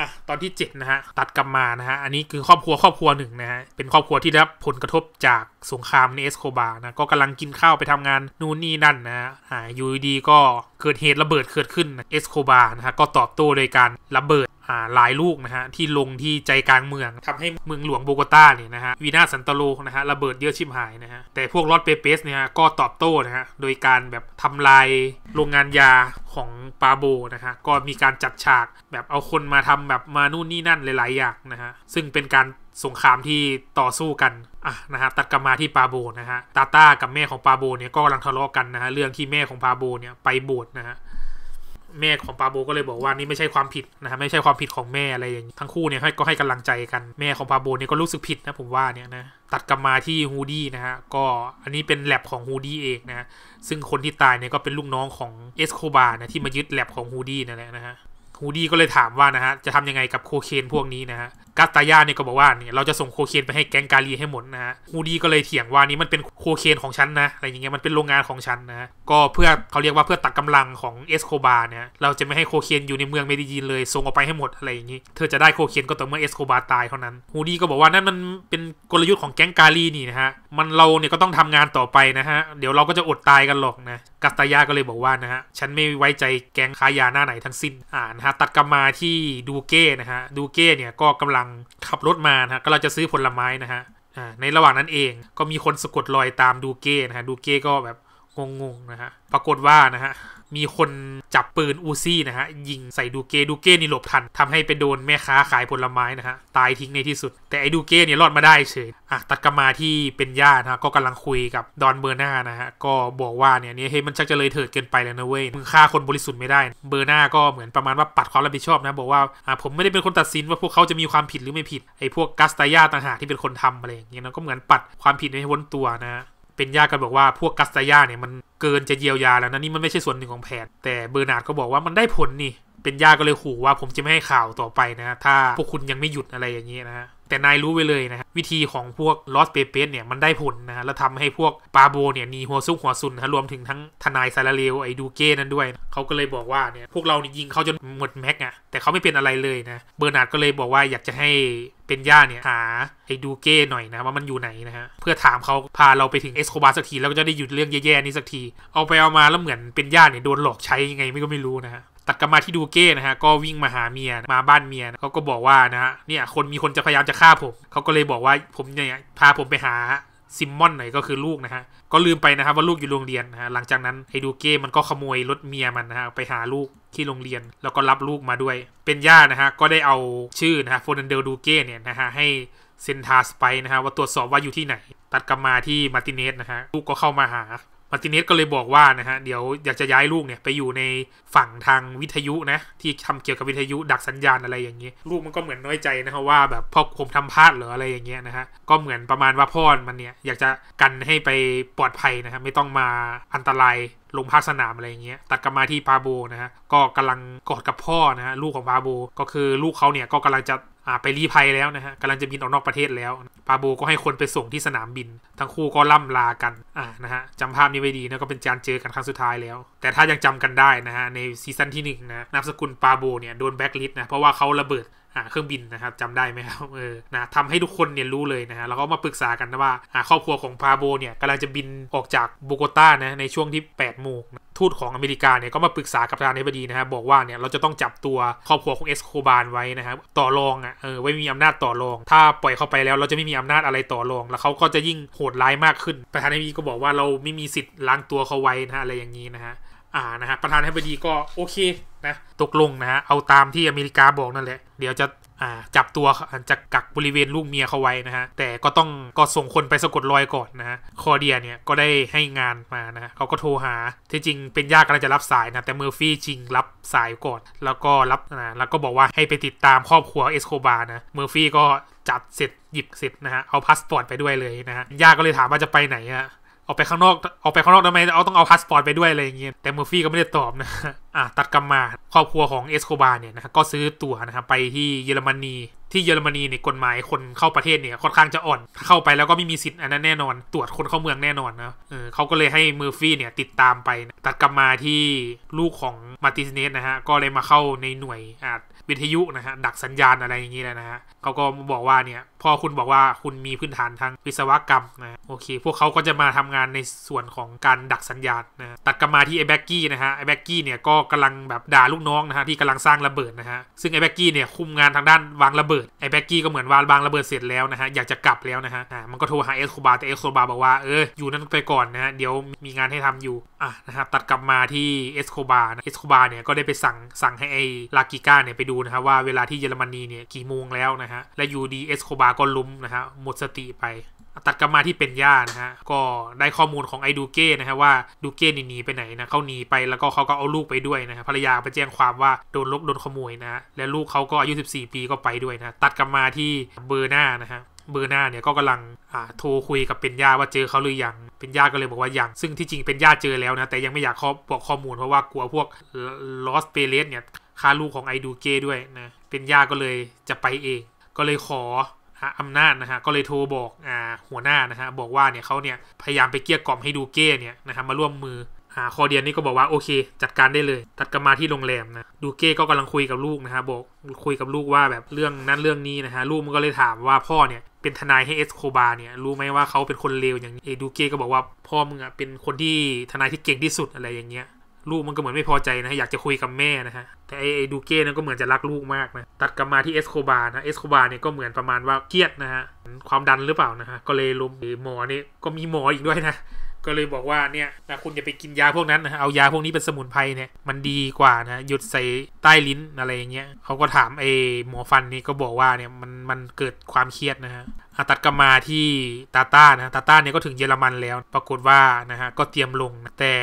อ่ะตอนที่ 7 นะฮะ ตัดกลับมานะฮะ อันนี้คือครอบครัวครอบครัวหนึ่งนะฮะ เป็นครอบครัวที่ได้รับผลกระทบจากสงครามในเอสโคบาร์นะ ก็กำลังกินข้าวไปทำงานนู่นนี่นั่นนะฮะอ่ายูดีก็เกิดเหตุระเบิดเกิดขึ้นเอสโคบาร์นะฮะ ก็ตอบโต้โดยการระเบิดอ่าหลายลูกนะฮะ ที่ลงที่ใจกลางเมืองทำให้เมืองหลวงโบกตาเนี่ยนะฮะวีนาสันตโลนะฮะระเบิดเยอะชิบหายนะฮะแต่พวกลอดเปเปสเนี่ยก็ตอบโต้นะฮะโดยการแบบทำลายโรงงานยาของปาโบนะฮะก็มีการจัดฉากแบบเอาคนมาทำแบบมานู่นนี่นั่นหลายๆ อย่างนะฮะซึ่งเป็นการสงครามที่ต่อสู้กันอ่ะนะฮะตัดกลับมาที่ปาโบนะฮะตาต้ากับแม่ของปาโบเนี่ยก็กำลังทะเลาะกันนะฮะเรื่องที่แม่ของปาโบเนี่ยไปโบสชนะฮะแม่ของปาโบก็เลยบอกว่านี่ไม่ใช่ความผิดนะครับไม่ใช่ความผิดของแม่อะไรอย่างทั้งคู่เนี่ยก็ให้กำลังใจกันแม่ของปาโบเนี่ยก็รู้สึกผิดนะ ผมว่าเนี่ยนะตัดกลับมาที่ฮูดี้นะฮะก็อันนี้เป็นแลบของฮูดี้เองนะซึ่งคนที่ตายเนี่ยก็เป็นลูกน้องของเอสโคบาร์นะที่มายึดแลบของฮูดี้นั่นแหละนะฮะฮูดี้ก็เลยถามว่านะฮะจะทำยังไงกับโคเคนพวกนี้นะฮะกาสตายาเนี่ยก็บอกว่าเนี่ยเราจะส่งโคเคนไปให้แก๊งกาลีให้หมดนะฮะฮูดี้ก็เลยเถียงว่านี่มันเป็นโคเคนของฉันนะอะไรอย่างเงี้ยมันเป็นโรงงานของฉันนะก็เพื่อเขาเรียกว่าเพื่อตักกำลังของเอสโคบาเนี่ยเราจะไม่ให้โคเคนอยู่ในเมืองเมดิจินเลยส่งออกไปให้หมดอะไรอย่างงี้ เธอจะได้โคเคนก็ต่อเมื่อเอสโคบาตายเท่านั้นฮูดี้ก็บอกว่านั่นมันเป็นกลยุทธ์ของแก๊งกาลีนี่นะฮะมันเราเนี่ยก็ต้องทำงานต่อไปนะฮะเดี๋ยวเราก็จะอดตายกันหรอกนะกัสตายาก็เลยบอกว่านะฮะฉันไม่ไว้ใจแก๊งค้ายาหน้าไหนทั้งสิ้นอ่านะฮะตักกามาที่ดูเก้นะฮะดูเก้เนี่ยก็กำลังังขับรถมานะฮะ ก็เราจะซื้อผลไม้นะฮะในระหว่างนั้นเองก็มีคนสะกดรอยตามดูเก้นะฮะดูเก้ก็แบบงงๆ นะฮะ ปรากฏว่านะฮะ มีคนจับปืนอูซี่นะฮะ ยิงใส่ดูเก้ดูเก้นี่หลบทันทำให้ไปโดนแม่ค้าขายผลไม้นะฮะ ตายทิ้งในที่สุด แต่ไอ้ดูเก้เนี่ยรอดมาได้เฉย อ่ะ ตัดกมาที่เป็นญาตินะก็กำลังคุยกับดอนเบอร์นานะฮะ ก็บอกว่าเนี่ยนี่เฮ้ยมันชักจะเลยเถิดเกินไปแล้วนะเว้ย มึงฆ่าคนบริสุทธิ์ไม่ได้ เบอร์นาก็เหมือนประมาณว่าปัดความรับผิดชอบนะ บอกว่าอ่ะผมไม่ได้เป็นคนตัดสินว่าพวกเขาจะมีความผิดหรือไม่ผิด ไอ้พวกกัสตายาต่างหากที่เป็นคนทำอะไรอย่างเงี้ยนะก็เหมือนปัดความผิดให้พ้นตัวนะเป็นญาติกันบอกว่าพวกกัสตายาเนี่ย มันเกินจะเยียวยาแล้วนะนี่มันไม่ใช่ส่วนหนึ่งของแผน แต่เบอร์นาร์ดก็บอกว่ามันได้ผลนี่ เป็นญาติก็เลยขู่ว่าผมจะไม่ให้ข่าวต่อไปนะถ้าพวกคุณยังไม่หยุดอะไรอย่างนี้นะแต่นายรู้ไว้เลยนะครับวิธีของพวกลอสเปเปสเนี่ยมันได้ผลนะแล้วทำให้พวกปาโบเนี่ยหนีหัวซุกหัวซุนนะรวมถึงทั้งทนายซาลาเลวไอดูเก้นั้นด้วยนะเขาก็เลยบอกว่าเนี่ยพวกเรานี่ยิงเขาจนหมดแม็กอะแต่เขาไม่เป็นอะไรเลยนะเบอร์นาร์ดก็เลยบอกว่าอยากจะให้เป็นย่าเนี่ยหาไอ้ดูเก้หน่อยนะ ว่ามันอยู่ไหนนะฮะ เพื่อถามเขาพาเราไปถึงเอสโคบาสักทีแล้วก็จะได้หยุดเรื่องแย่ๆนี้สักที เอาไปเอามาแล้วเหมือนเป็นย่าเนี่ยโดนหลอกใช้ยังไงไม่ก็ไม่รู้นะฮะตักกมาที่ดูเก้นะฮะก็วิ่งมาหาเมียมาบ้านเมียเขาก็บอกว่านะฮะเนี่ยคนมีคนจะพยายาม จะฆ่าผมเขาก็เลยบอกว่าผมเนี่ยพา ผมไปหาซิมมอนหน่อย ก็คือลูกนะฮะ ก็ลืมไปนะครับว่าลูกอยู่โรงเรียนนะฮะหลังจากนั้นไ้ดูเก้มันก็ขโมย รถเมียมันนะฮะไปหาลูกที่โรงเรียน แล้วก็รับลูกมาด้วย เป็นย่านะฮะก็ได้เอาชื่อนะฮะโฟนันเดลดูเก้เนี่ยนะฮะให้เซนทาสไปนะฮะว่าตรวจสอบว่าอยู่ที่ไหน ตัดกลับมาที่มาติเนสนะฮะลูกก็เข้ามาหามาร์ติเนสก็เลยบอกว่านะฮะเดี๋ยวอยากจะย้ายลูกเนี่ยไปอยู่ในฝั่งทางวิทยุนะที่ทำเกี่ยวกับวิทยุ ดักสัญญาณอะไรอย่างนี้ลูกมันก็เหมือนน้อยใจนะฮะว่าแบบพ่อผมทำพลาดหรืออะไรอย่างเงี้ยนะฮะก็เหมือนประมาณว่าพ่อมันเนี่ยอยากจะกันให้ไปปลอดภัยนะฮะไม่ต้องมาอันตรายลงภาคสนามอะไรอย่างเงี้ยตัดกลับมาที่ปาโบนะฮะก็กำลังกอดกับพ่อนะฮะลูกของปาโบ ก็คือลูกเขาเนี่ยก็กำลังจะไปรีภัยแล้วนะฮะกำลังจะบินออกนอกประเทศแล้ว ปาโบก็ให้คนไปส่งที่สนามบิน ทั้งคู่ก็ล่ำลากันอ่านะฮะจำภาพนี้ไว้ดีนะก็เป็นการเจอกันครั้งสุดท้ายแล้ว แต่ถ้ายังจำกันได้นะฮะในซีซั่นที่ 1 นะนามสกุลปาโบเนี่ยโดนแบ็กลิสต์นะเพราะว่าเขาระเบิดเครื่องบินนะครับจำได้ไหมครับเออนะทำให้ทุกคนเนี่ยรู้เลยนะฮะแล้วก็มาปรึกษากันนะว่า ครอบครัวของพาโบเนี่ยกำลังจะบินออกจากบูโกตานะ ในช่วงที่ 8 โมงทูตของอเมริกา เนี่ยก็มาปรึกษากับทางในาธบดีนะครับบอกว่าเนี่ย เราจะต้องจับตัวครอบครัวของเอสโคบานไว้นะครับต่อรองอ่ะเออไว้มีอำนาจต่อรอง ถ้าปล่อยเข้าไปแล้วเราจะไม่มีอำนาจอะไรต่อรอง แล้วเขาก็จะยิ่งโหดร้ายมากขึ้น ประธานในิบดีก็บอกว่าเราไม่มีสิทธิ์ล้างตัวเขาไว้นะฮะอะไรอย่างนี้นะฮะอ่านะฮะประธานห้ิบดีก็โอเคนะตกลงนะฮะเอาตามที่อเมริกาบอกนั่นแหละ เดี๋ยวจะอ่าจับตัวจะกักบริเวณลูกเมียเขาไว้นะฮะแต่ก็ต้องก็ส่งคนไปสะกดรอยก่อนนะฮะคอเดียเนี่ยก็ได้ให้งานมานะะเขาก็โทรหาที่จริงเป็นญาติกำลังจะรับสายนะแต่เมอร์ฟี่จริงรับสายก่อนแล้วก็รับนะแล้วก็บอกว่าให้ไปติดตามครอบครัวเอสโคบานะเมอร์ฟี่ก็จัดเสร็จ หยิบเสร็จนะฮะเอาพาสปอร์ตไปด้วยเลยนะฮะญาติก็เลยถามว่าจะไปไหนอะออกไปข้างนอกออกไปข้างนอกทำไมเอาต้องเอาพาสปอร์ตไปด้วยอะไรอย่างเงี้ยแต่เมอร์ฟี่ก็ไม่ได้ตอบนะอ่ะตัดกลับมา ครอบครัวของเอสโคบาเนี่ยนะก็ซื้อตั๋วนะครับไปที่เยอรมนี ที่เยอรมนีเนี่ยกฎหมายคนเข้าประเทศเนี่ยค่อนข้างจะอ่อนเข้าไปแล้วก็ไม่มีสิทธิ์อันนั้นแน่นอน ตรวจคนเข้าเมืองแน่นอนนะเออเขาก็เลยให้เมอร์ฟี่เนี่ยติดตามไป ตัดกลับมาที่ลูกของมาติสเนสนะฮะก็เลยมาเข้าในหน่วยอ่าวิทยุนะฮะดักสัญญาณอะไรอย่างเงี้ยนะฮะเขาก็บอกว่าเนี่ยพอคุณบอกว่าคุณมีพื้นฐานทางวิศวกรรมนะโอเค พวกเขาก็จะมาทำงานในส่วนของการดักสัญญาณนะ ตัดกลับมาที่ไอแบ็กกี้นะฮะไอแบ็กกี้เนี่ยก็กำลังแบบด่าลูกน้องนะฮะ ที่กำลังสร้างระเบิดนะฮะ ซึ่งไอแบ็กกี้เนี่ย คุมงานทางด้านวางระเบิดไอแบ็กกี้ก็เหมือนวางวางระเบิดเสร็จแล้วนะฮะ อยากจะกลับแล้วนะฮะอ่ามันก็โทรหาเอสโคบาแต่เอสโคบาบอกว่าเอออยู่นั่นไปก่อนนะฮะเดี๋ยวมีงานให้ทำอยู่อ่ะนะครับตัดกลับมาที่เอสโคบาเอสโคบาเนี่ยก็ได้ไปสั่งสั่งให้ไอลากิก้าเนี่ยไปดูนะฮะว่าเวลาที่เยอรมนีเนี่ยกี่โมงแล้วนะฮะและอยู่ดีเอสโคบาก็ล้มนะฮะหมดสติไปตัดกลับมาที่เป็นย่านะฮะก็ได้ข้อมูลของไอ้ดูเก้นะฮะว่าดูเก้หนีไปไหนนะเขาหนีไปแล้วก็เขาก็เอาลูกไปด้วยนะฮะภรรยาไปแจ้งความว่าโดนลกโดนขโมยนะฮะและลูกเขาก็อายุ14 ปีก็ไปด้วยนะตัดกลับมาที่เบอร์หน้านะฮะเบอร์หน้าเนี่ยก็กำลังโทรคุยกับเป็นย่าว่าเจอเขาหรือยังเป็นย่าก็เลยบอกว่ายังซึ่งที่จริงเป็นย่าเจอแล้วนะแต่ยังไม่อยากขอบอกข้อมูลเพราะว่ากลัวพวกลอสเปเรสเนี่ยฆ่าลูกของไอดูเก้ด้วยนะเป็นย่าก็เลยจะไปเอง ก็เลยขออำนาจ นะฮะก็เลยโทรบอกอหัวหน้านะฮะบอกว่าเนี่ยเขาเนี่ยพยายามไปเกลี้ยกล่อมให้ดูเก้เนี่ยนะฮะมาร่วมมืออ่าคอเดียนนี่ก็บอกว่า โอเคจัดการได้เลย ตัดกันมาที่โรงแรมนะดูเก้ก็กำลังคุยกับลูกนะฮะบอก คุยกับลูกว่าแบบเรื่องนั้นเรื่องนี้นะฮะลูกมันก็เลยถามว่าพ่อเนี่ยเป็นทนายให้เอสโคบาเนี่ยรู้ไหมว่าเขาเป็นคนเลวอย่างเอดูเก้ก็บอกว่าพ่อมึงอ่ะเป็นคนที่ทนายที่เก่งที่สุดอะไรอย่างเงี้ยลูกมันก็เหมือนไม่พอใจนะอยากจะคุยกับแม่นะฮะ แต่ไอ้ดูเก้นั่นก็เหมือนจะรักลูกมากนะ ตัดกลับมาที่เอสโคบาร์นะเอสโคบาร์เนี่ยก็เหมือนประมาณว่าเครียดนะฮะ ความดันหรือเปล่านะฮะ ก็เลยลุมหมอนี่ก็มีหมออีกด้วยนะก็เลยบอกว่าเนี่ยนะคุณอย่าไปกินยาพวกนั้นนะเอายาพวกนี้เป็นสมุนไพรเนี่ยมันดีกว่านะหยุดใส่ใต้ลิ้นอะไรอย่างเงี้ยเขาก็ถามไอ้หมอฟันนี่ก็บอกว่าเนี่ยมันมันเกิดความเครียดนะฮะอาตัดกมาที่ตาต้านะตาต้าเนี่ยก็ถึงเยอรมันแล้วปรากฏว่านะฮะก็เตรียมลงแต่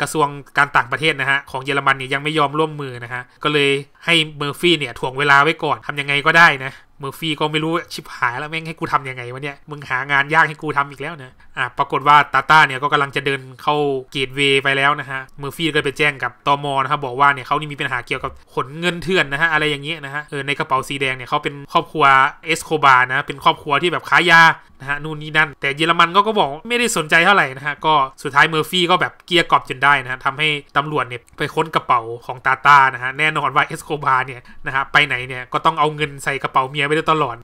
กระทรวงการต่างประเทศนะฮะของเยอรมันเนี่ยยังไม่ยอมร่วมมือนะฮะก็เลยให้เมอร์ฟี่เนี่ยถ่วงเวลาไว้ก่อนทำยังไงก็ได้นะเมอร์ฟี่ ก็ไม่รู้ชิบหายแล้วแม่งให้กูทํำยังไงวะเนี่ย มึงหางานยากให้กูทำอีกแล้วเนี่ยอ่ะปรากฏว่าตาต้าเนี่ยก็กำลังจะเดินเข้าเกตเวย์ไปแล้วนะฮะเมอร์ฟี่ก็ไปแจ้งกับตอมอนะครับบอกว่าเนี่ยเขานี่มีปัญหาเกี่ยวกับขนเงินเถื่อนนะฮะ อะไรอย่างเงี้ยนะฮะ เออ ในกระเป๋าสีแดงเนี่ยเขาเป็นครอบครัวเอสโคบานะเป็นครอบครัวที่แบบค้ายานะฮะ นู่นนี่นั่น แต่เยอรมันก็ก็บอกไม่ได้สนใจเท่าไหร่นะฮะ ก็สุดท้ายเมอร์ฟี่ก็แบบเกียร์กอบจนได้นะฮะทำให้ตำรวจเนี่ยไปค้นกระเป๋าของตาตานะฮะ แน่นอนว่าเอสโคบาเนี่ย นะฮะ ไปไหนเนี่ย ก็ต้องเอาเงินใส่กระเป๋าเมียไปด้วยตลอด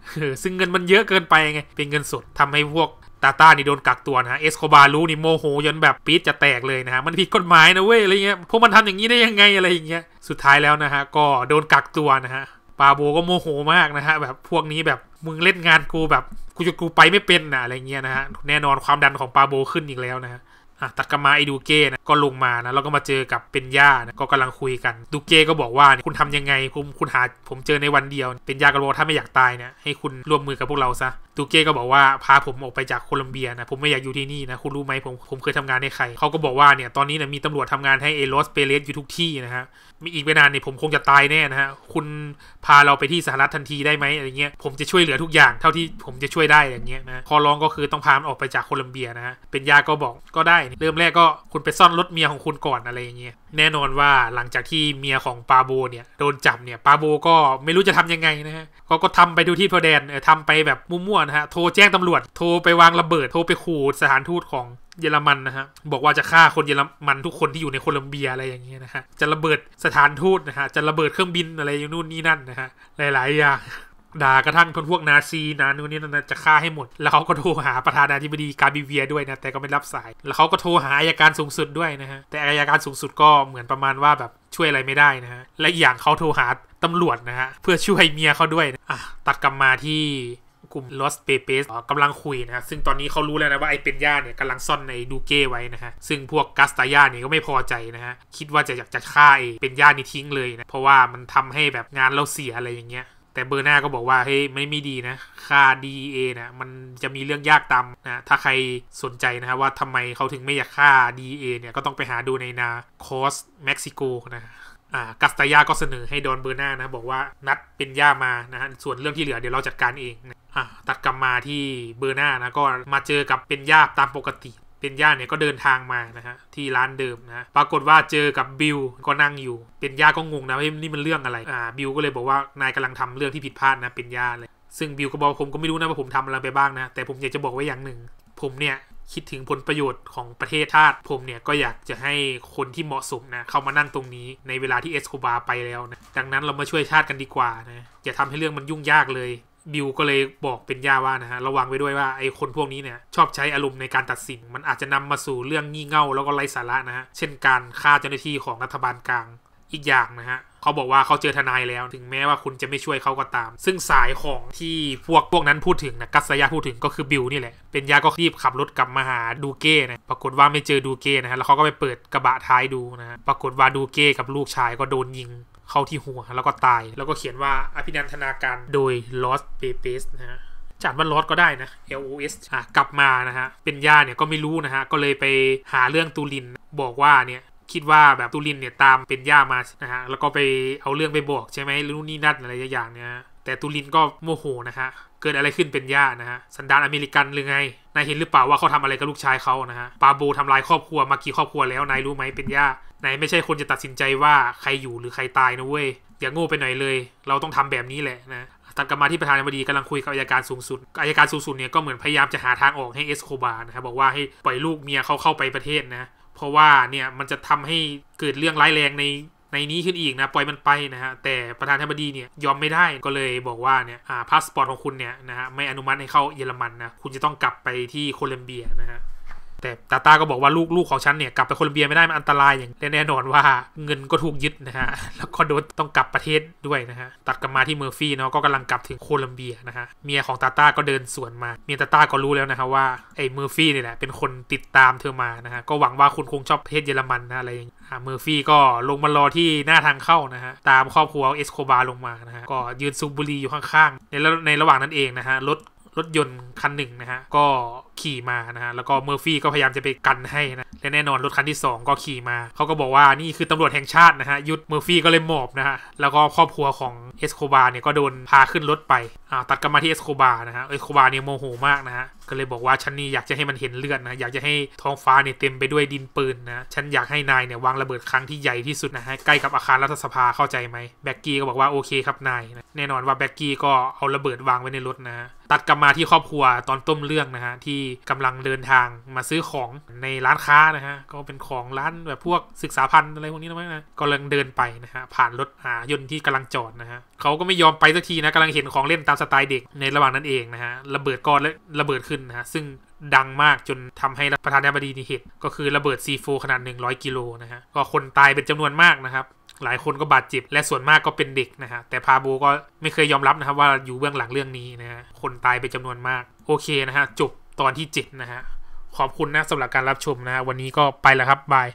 ซึ่งเงินมันเยอะเกินไปไงเป็นเงินสดทำให้พวกตาตานี่โดนกักตัวนะฮะเอสโคบารู้นี่โมโหจนแบบปี๊ดจะแตกเลยนะฮะมันผิดกฎหมายนะเว้ยอะไรเงี้ยพวกมันทำอย่างนี้ได้ยังไงอะไรอย่างเงี้ยสุดท้ายแล้วนะฮะก็โดนกักตัวนะฮะปาโบก็โมโหมากนะฮะแบบพวกนี้แบบมึงเล่นงานกูแบบกูจะกูไปไม่เป็นนะอะไรเงี้ยนะฮะแน่นอนความดันของปาโบขึ้นอีกแล้วนะฮะตักามาไอดูเก้นะก็ลงมานะแล้วก็มาเจอกับเป็นย่านะก็กำลังคุยกัน ดูเก้ก็บอกว่าคุณทำยังไงคุณคุณหาผมเจอในวันเดียวเป็นย่าก็บอกถ้าไม่อยากตายเนี่ยให้คุณร่วมมือกับพวกเราซะตูเก้ก็บอกว่าพาผมออกไปจากโคลัมเบียนะผมไม่อยากอยู่ที่นี่นะคุณรู้ไหมผมผมเคยทำงานให้ใคร เขาก็บอกว่าเนี่ยตอนนี้นะมีตำรวจทำงานให้เอโรสเปเรสอยู่ทุกที่นะฮะมีอีกไม่นานเนี่ยผมคงจะตายแน่นะฮะคุณพาเราไปที่สหรัฐทันทีได้ไหมอะไรเงี้ยผมจะช่วยเหลือทุกอย่างเท่าที่ผมจะช่วยได้อย่างเงี้ยนะขอร้องก็คือต้องพามันออกไปจากโคลัมเบียนะฮะเป็นยาก็บอกก็ได้ เริ่มแรกก็คุณไปซ่อนรถเมียของคุณก่อนอะไรอย่างเงี้ยแน่นอนว่าหลังจากที่เมียของปาโบเนี่ยโดนจับเนี่ยปาโบก็ไม่รู้จะทำยังไงนะฮะเขาก็ทำไปดูที่พอแดนเออทำไปแบบมั่วอนฮะโทรแจ้ง ตำรวจ โทรไปวางระเบิด โทรไป ขู่สถานทูตของเยอรมัน นะฮะ บอกว่าจะฆ่าคนเยอรมันทุกคนที่อยู่ใน โคลัมเบียอะไรอย่างเงี้ยนะฮะจะระเบิดสถาน ทูตนะฮะจะระเบิดเครื่องบินอะไรอย่างนู่นนี่นั่นนะฮะหลายๆอย่าง ด่ากระทั่งคนพวกนาซีนะนู่นนี่นั่นจะฆ่าให้หมด แล้วเขาก็โทรหาประธานาธิบดีกาบิเวียด้วยนะ แต่ก็ไม่รับสาย แล้วเขาก็โทรหาอายการสูงสุดด้วยนะฮะแต่อายการสูงสุดก็เหมือนประมาณว่าแบบช่วยอะไรไม่ได้นะฮะ และอย่างเขาโทรหาตำรวจนะฮะ เพื่อช่วยเมียเขาด้วยนะอ่ะตัดกลับมาที่กลุ่ม Lost p a p e s กำลังคุยนะซึ่งตอนนี้เขารู้แล้วนะว่า ไอ้เป็นย่าเนี่ยกำลังซ่อนในดูเก้ไว้นะฮะ ซึ่งพวกกัสตาย่าเนี่ยก็ไม่พอใจนะฮะ คิดว่าจะอยากจะฆ่าไอ้เป็นย่านี่ทิ้งเลยนะ เพราะว่ามันทำให้แบบงานเราเสียอะไรอย่างเงี้ยแต่เบอร์หน้าก็บอกว่า เฮ้ยไม่ไม่ดีนะค่า DEA นะมันจะมีเรื่องยากตามนะถ้าใครสนใจนะฮะว่าทำไมเขาถึงไม่อยากค่า DEA เนี่ยก็ต้องไปหาดูในนาคอสเม็กซิโกนะอ่ากัสตายาก็เสนอให้ดอนเบอร์หน้านะบอกว่านัดเป็นย่ามานะฮะส่วนเรื่องที่เหลือเดี๋ยวเราจัดการเองตัดกลับมาที่เบอร์หน้านะก็มาเจอกับเป็นญาติตามปกติเป็นญาติเนี่ยก็เดินทางมานะฮะที่ร้านเดิมนะปรากฏว่าเจอกับบิลก็นั่งอยู่เป็นญาติก็งงนะว่านี่มันเรื่องอะไรอ่าบิลก็เลยบอกว่านายกำลังทำเรื่องที่ผิดพลาดนะเป็นญาติเลยซึ่งบิลก็บอกผมก็ไม่รู้นะว่าผมทำอะไรไปบ้างนะแต่ผมอยากจะบอกไว้อย่างหนึ่ง ผมเนี่ยคิดถึงผลประโยชน์ของประเทศชาติผมเนี่ยก็อยากจะให้คนที่เหมาะสมนะเข้ามานั่งตรงนี้ในเวลาที่เอสโคบาไปแล้วนะดังนั้นเรามาช่วยชาติกันดีกว่านะอย่าทำให้เรื่องมันยุ่งยากเลยบิวก็เลยบอกเป็นย่าว่านะฮะระวังไว้ด้วยว่า ไอ้คนพวกนี้เนี่ย ชอบใช้อารมณ์ในการตัดสินมันอาจจะนำมาสู่เรื่องงี่เง่าแล้วก็ไร้สาระนะฮะ เช่นการฆ่าเจ้าหน้าที่ของรัฐบาลกลางอีกอย่างนะฮะเขาบอกว่าเขาเจอทนายแล้วถึงแม้ว่าคุณจะไม่ช่วยเขาก็ตาม ซึ่งสายของที่พวกพวกนั้นพูดถึงนะกัสยาพูดถึงก็คือบิวนี่แหละเป็นยาก็รีบขับรถกลับมาหาดูเก้นะปรากฏว่าไม่เจอดูเก้นะฮะแล้วเขาก็ไปเปิดกระบะท้ายดูนะฮะปรากฏว่าดูเก้กับลูกชายก็โดนยิงเข้าที่หัวแล้วก็ตายแล้วก็เขียนว่าอภินันทนาการโดยลอสเปเปสนะฮะจานว่าลอสก็ได้นะ LOS อ่ะกลับมานะฮะเป็นย่าเนี่ยก็ไม่รู้นะฮะก็เลยไปหาเรื่องตูลินบอกว่าเนี่ยคิดว่าแบบตูลินเนี่ยตามเป็นย่ามานะฮะแล้วก็ไปเอาเรื่องไปบอกใช่ไหมรู้นี่นั่นอะไรอย่างเนี้ยแต่ตูลินก็โมโหนะฮะเกิดอะไรขึ้นเป็นย่านะฮะสันดานอเมริกันหรือไงนายเห็นหรือเปล่าว่าเขาทำอะไรกับลูกชายเขานะฮะปาโบทำลายครอบครัวมากี่ครอบครัวแล้ว นายรู้ไหมเป็นย่า นายไม่ใช่คนจะตัดสินใจว่าใครอยู่หรือใครตายนะเว้ยอย่าโง่ไปหน่อยเลย เราต้องทำแบบนี้แหละนะทางกรรมาที่ประธานาธิบดีกำลังคุยกับอายการสูงสุดอายการสูงสุดเนี่ยก็เหมือนพยายามจะหาทางออกให้เอสโคบาร์นะครับ บอกว่าให้ปล่อยลูกเมียเขาเข้าไปประเทศนะ เพราะว่าเนี่ยมันจะทำให้เกิดเรื่องร้ายแรงในในนี้ขึ้นอีกนะปล่อยมันไปนะฮะ แต่ประธานธิบดีเนี่ย ยอมไม่ได้ก็เลยบอกว่าเนี่ยอ่าพาสปอร์ตของคุณเนี่ย นะฮะ ไม่อนุมัติให้เข้าเยอรมันนะคุณจะต้องกลับไปที่โคลัมเบียนะฮะ แต่ตาตาก็บอกว่าลูกลูกของฉันเนี่ย กลับไปโคลัมเบียไม่ได้มันอันตรายอย่างแน่นอนว่าเงินก็ถูกยึดนะฮะแล้วก็โดนต้องกลับประเทศด้วยนะฮะตัดกลับมาที่เมอร์ฟี่เนาะก็กำลังกลับถึงโคลัมเบียนะฮะเมียของตาตาก็เดินสวนมาเมียตาตาก็รู้แล้วนะฮะว่าไอ้เมอร์ฟี่นี่แหละเป็นคนติดตามเธอมานะฮะก็หวังว่าคุณคงชอบประเทศเยอรมันนะอะไรอย่างเมอร์ฟี่ก็ลงมารอที่หน้าทางเข้านะฮะตามครอบครัวเอสโคบาลงมานะฮะก็ยืนซูบบุรีอยู่ข้างๆในในระหว่างนั้นเองนะฮะรถรถยนต์คันหนึ่งนะฮะก็ขี่มานะฮะแล้วก็เมอร์ฟี่ก็พยายามจะไปกันให้นะและแน่นอนรถคันที่ 2 ก็ขี่มาเขาก็บอกว่านี่คือตำรวจแห่งชาตินะฮะยุดเมอร์ฟี่ก็เลยหมอบนะฮะแล้วก็ครอบครัวของเอสโคบาเนี่ยก็โดนพาขึ้นรถไปอ่าตัดกันมาที่เอสโคบานะฮะเอสโคบาเนี่ยโมโหมากนะฮะก็เลยบอกว่าฉันนี่อยากจะให้มันเห็นเลือดนะอยากจะให้ท้องฟ้าเนี่ยเต็มไปด้วยดินปืนนะฉันอยากให้นายเนี่ยวางระเบิดครั้งที่ใหญ่ที่สุดนะฮะใกล้กับอาคารรัฐสภาเข้าใจไหมแบ็กกี้ก็บอกว่าโอเคครับนายนะแน่นอนว่าแบ็กกี้ก็เอาระเบิดวางไว้ในรถนะตัดกลับมาที่ครอบครัวตอนต้มเรื่องนะฮะที่กำลังเดินทางมาซื้อของในร้านค้านะฮะก็เป็นของร้านแบบพวกศึกษาพันธ์อะไรพวกนี้นะมั้งนะกำลังเดินไปนะฮะผ่านรถหายนที่กำลังจอดนะฮะเขาก็ไม่ยอมไปสักทีนะกำลังเห็นของเล่นตามสไตล์เด็ก ในระหว่างนั้นเองนะฮะระเบิดก็ระเบิดขึ้นนะฮะซึ่งดังมากจนทำให้ประธานาธิบดีนิเหตุก็คือระเบิด C4 ขนาด 100กิโลนะฮะ ก็คนตาย เป็นจำนวนมาก นะครับ หลายคนก็บาดเจ็บและส่วนมากก็เป็นเด็ก นะฮะ แต่ พาโบก็ ไม่เคย ยอม รับ นะครับว่าอยู่เบื้องหลังเรื่องนี้ นะฮะ คนตายเป็นจำนวนมากโอเคนะฮะจบตอนที่7นะฮะขอบคุณนะสำหรับการรับชมนะฮะวันนี้ก็ไปแล้วครับบาย